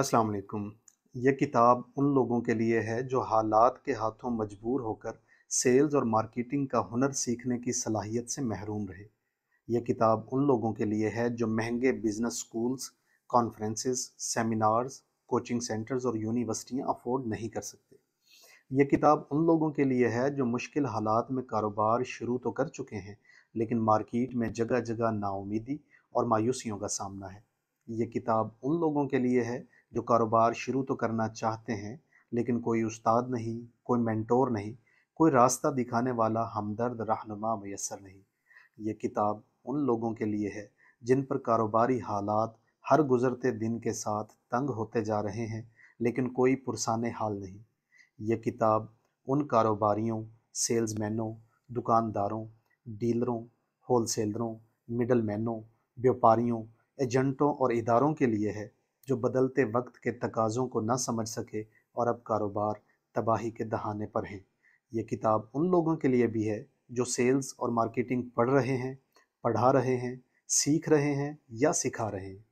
अस्सलाम वालेकुम यह किताब उन लोगों के लिए है जो हालात के हाथों मजबूर होकर सेल्स और मार्केटिंग का हुनर सीखने की सलाहियत से महरूम रहे यह किताब उन लोगों के लिए है जो महंगे business schools conferences seminars coaching centers और यूनिवर्सिटियाँ अफोर्ड नहीं कर सकते यह किताब उन लोगों के लिए है जो मुश्किल हालात में कारोबार शुरू तो कर चुके हैं लेकिन मार्केट में जगह जगह नाउमीदी और मायूसियों का सामना है ये किताब उन लोगों के लिए है जो कारोबार शुरू तो करना चाहते हैं लेकिन कोई उस्ताद नहीं कोई मेंटोर नहीं कोई रास्ता दिखाने वाला हमदर्द रहनुमा मैसर नहीं ये किताब उन लोगों के लिए है जिन पर कारोबारी हालात हर गुज़रते दिन के साथ तंग होते जा रहे हैं लेकिन कोई पुरसान हाल नहीं ये किताब उन कारोबारियों सेल्समैनों दुकानदारों डीलरों होलसेलरों मिडल मैनों व्यापारियों एजेंटों और इदारों के लिए है जो बदलते वक्त के तकाज़ों को ना समझ सके और अब कारोबार तबाही के दहाने पर हैं ये किताब उन लोगों के लिए भी है जो सेल्स और मार्केटिंग पढ़ रहे हैं पढ़ा रहे हैं सीख रहे हैं या सिखा रहे हैं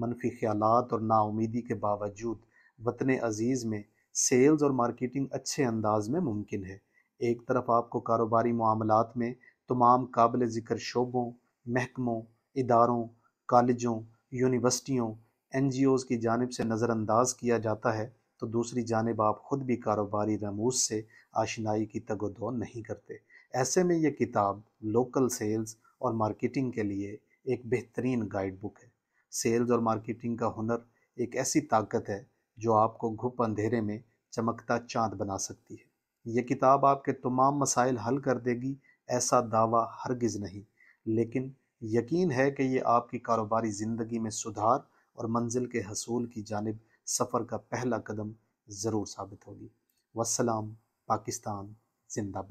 मनफी ख्याल और नाउमीदी के बावजूद वतन अजीज़ में सेल्स और मार्केटिंग अच्छे अंदाज में मुमकिन है एक तरफ आपको कारोबारी मामलों में तमाम काबिल ज़िक्र शोबों महकमों इदारों कॉलेजों यूनिवर्सिटियों एन जी ओज़ की जानब से नज़रअंदाज किया जाता है तो दूसरी जानब आप ख़ुद भी कारोबारी रमूज से आशनाई की तगोदौ नहीं करते ऐसे में ये किताब लोकल सेल्स और मार्किटिंग के लिए एक बेहतरीन गाइड बुक है सेल्स और मार्किटिंग का हुनर एक ऐसी ताकत है जो आपको घुप अंधेरे में चमकता चाँद बना सकती है ये किताब आपके तमाम मसाइल हल कर देगी ऐसा दावा हरगिज़ नहीं लेकिन यकीन है कि ये आपकी कारोबारी ज़िंदगी में सुधार और मंजिल के हसूल की जानब सफ़र का पहला कदम ज़रूर साबित होगी वसलाम पाकिस्तान जिंदाबाद